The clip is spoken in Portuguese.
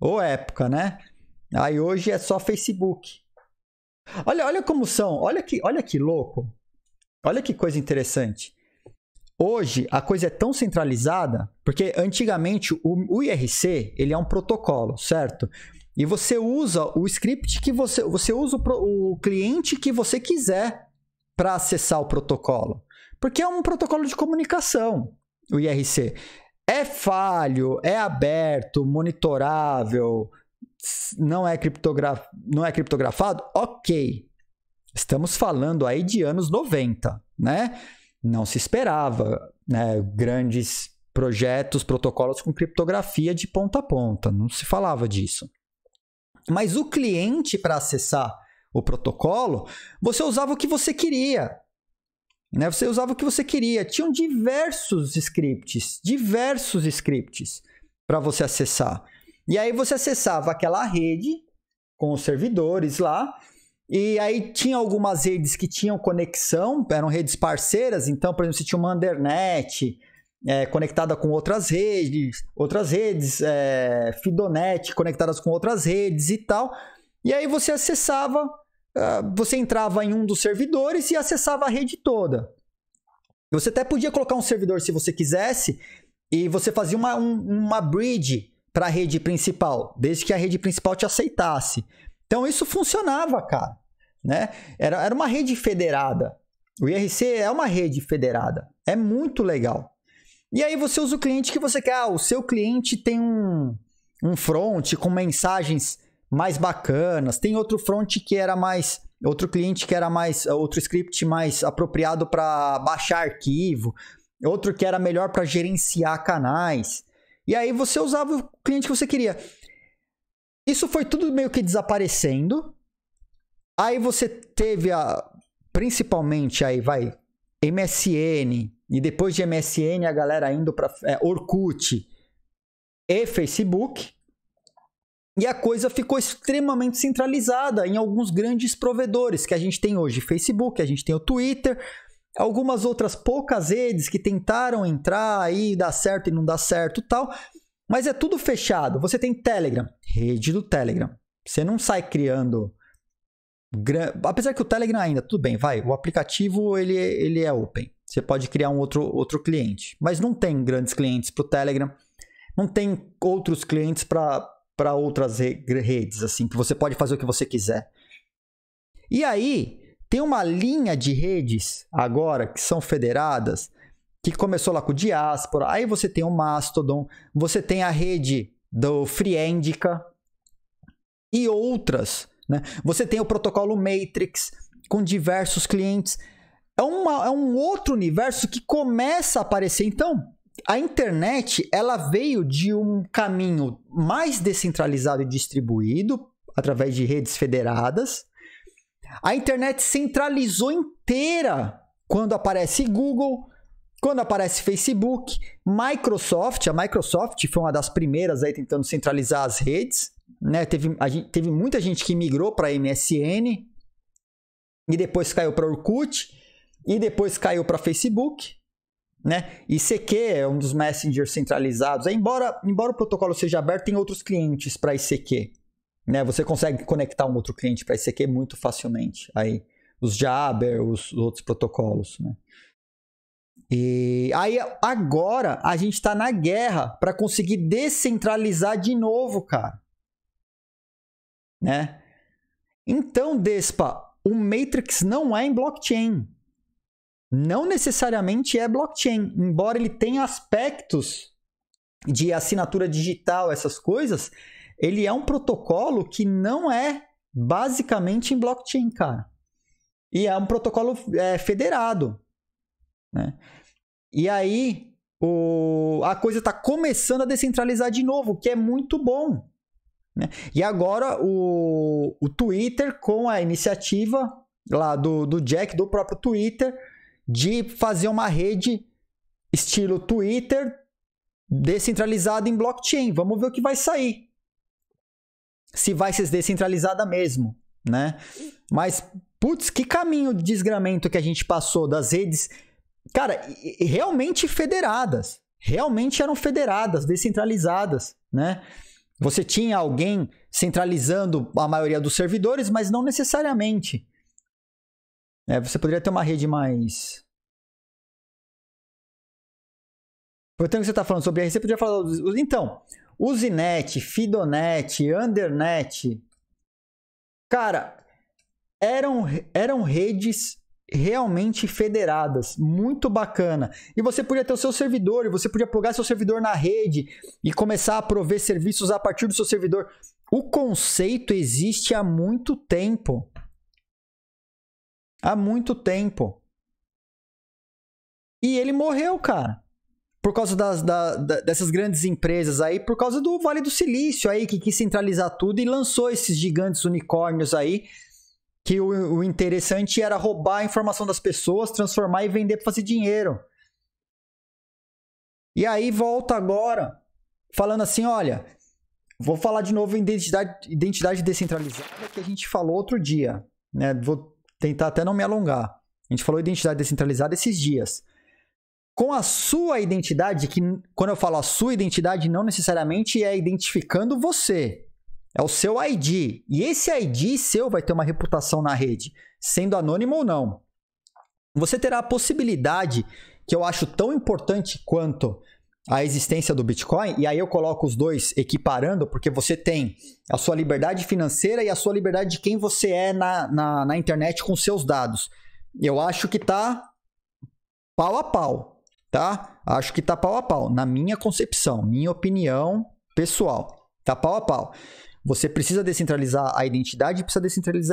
ou época, né? Aí hoje é só Facebook. Olha, olha como são, olha que, olha que louco. Olha que coisa interessante. Hoje a coisa é tão centralizada, porque antigamente o, o IRC, ele é um protocolo, certo? E você usa o script que você, você usa o, o cliente que você quiser para acessar o protocolo. Porque é um protocolo de comunicação, o IRC é falho, é aberto, monitorável, não é, criptograf... não é criptografado? Ok. Estamos falando aí de anos 90, né? Não se esperava né, grandes projetos, protocolos com criptografia de ponta a ponta, não se falava disso. Mas o cliente, para acessar o protocolo, você usava o que você queria. Né? Você usava o que você queria. Tinham diversos scripts, diversos scripts para você acessar. E aí você acessava aquela rede com os servidores lá. E aí tinha algumas redes que tinham conexão, eram redes parceiras. Então, por exemplo, você tinha uma Internet é, conectada com outras redes, outras redes, é, Fidonet conectadas com outras redes e tal. E aí você acessava ah, você entrava em um dos servidores e acessava a rede toda. Você até podia colocar um servidor se você quisesse e você fazia uma, um, uma bridge para a rede principal, desde que a rede principal te aceitasse. Então isso funcionava, cara. Né? Era, era uma rede federada. O IRC é uma rede federada. É muito legal. E aí você usa o cliente que você quer. Ah, o seu cliente tem um, um front com mensagens mais bacanas. Tem outro front que era mais outro cliente que era mais outro script mais apropriado para baixar arquivo, outro que era melhor para gerenciar canais. E aí você usava o cliente que você queria. Isso foi tudo meio que desaparecendo. Aí você teve a principalmente aí vai MSN e depois de MSN a galera indo para é, Orkut e Facebook e a coisa ficou extremamente centralizada em alguns grandes provedores que a gente tem hoje, Facebook, a gente tem o Twitter, algumas outras poucas redes que tentaram entrar aí, dar certo e não dar certo, tal, mas é tudo fechado. Você tem Telegram, rede do Telegram. Você não sai criando apesar que o Telegram ainda, tudo bem, vai, o aplicativo ele, ele é open. Você pode criar um outro, outro cliente, mas não tem grandes clientes para o Telegram, não tem outros clientes para para outras redes, assim, que você pode fazer o que você quiser. E aí, tem uma linha de redes agora que são federadas, que começou lá com o diaspora aí você tem o Mastodon, você tem a rede do Friendica e outras, né? Você tem o protocolo Matrix com diversos clientes. É, uma, é um outro universo que começa a aparecer. Então, a internet ela veio de um caminho mais descentralizado e distribuído através de redes federadas. A internet centralizou inteira quando aparece Google, quando aparece Facebook, Microsoft. A Microsoft foi uma das primeiras aí tentando centralizar as redes. Né? Teve, gente, teve muita gente que migrou para MSN e depois caiu para Orkut e depois caiu para Facebook né? E CQ é um dos messengers centralizados. É, embora, embora o protocolo seja aberto, tem outros clientes para ICQ. Né? Você consegue conectar um outro cliente para ICQ muito facilmente. Aí, os Jabber, os, os outros protocolos. Né? E aí agora a gente está na guerra para conseguir descentralizar de novo, cara. Né? Então, Despa, o Matrix não é em blockchain não necessariamente é blockchain, embora ele tenha aspectos de assinatura digital, essas coisas, ele é um protocolo que não é basicamente em blockchain, cara. E é um protocolo é, federado. Né? E aí o, a coisa está começando a descentralizar de novo, o que é muito bom. Né? E agora o, o Twitter, com a iniciativa lá do, do Jack, do próprio Twitter, de fazer uma rede estilo Twitter descentralizada em blockchain. Vamos ver o que vai sair. Se vai ser descentralizada mesmo, né? Mas putz, que caminho de desgramento que a gente passou das redes, cara, realmente federadas, realmente eram federadas, descentralizadas, né? Você tinha alguém centralizando a maioria dos servidores, mas não necessariamente. É, você poderia ter uma rede mais. Portanto, você está falando sobre RC, poderia falar. Então, Usinet, Fidonet, Undernet. Cara, eram, eram redes realmente federadas, muito bacana. E você podia ter o seu servidor, e você podia plugar seu servidor na rede e começar a prover serviços a partir do seu servidor. O conceito existe há muito tempo há muito tempo. E ele morreu, cara. Por causa das, da, da, dessas grandes empresas aí, por causa do Vale do Silício aí, que quis centralizar tudo e lançou esses gigantes unicórnios aí. Que o, o interessante era roubar a informação das pessoas, transformar e vender para fazer dinheiro. E aí volta agora, falando assim: olha, vou falar de novo em identidade, identidade descentralizada que a gente falou outro dia. Né? Vou tentar até não me alongar. A gente falou identidade descentralizada esses dias. Com a sua identidade, que quando eu falo a sua identidade, não necessariamente é identificando você. É o seu ID. E esse ID seu vai ter uma reputação na rede, sendo anônimo ou não. Você terá a possibilidade, que eu acho tão importante quanto a existência do Bitcoin, e aí eu coloco os dois equiparando, porque você tem a sua liberdade financeira e a sua liberdade de quem você é na, na, na internet com seus dados. Eu acho que tá pau a pau, tá? Acho que tá pau a pau, na minha concepção, minha opinião pessoal. Tá pau a pau. Você precisa descentralizar a identidade precisa descentralizar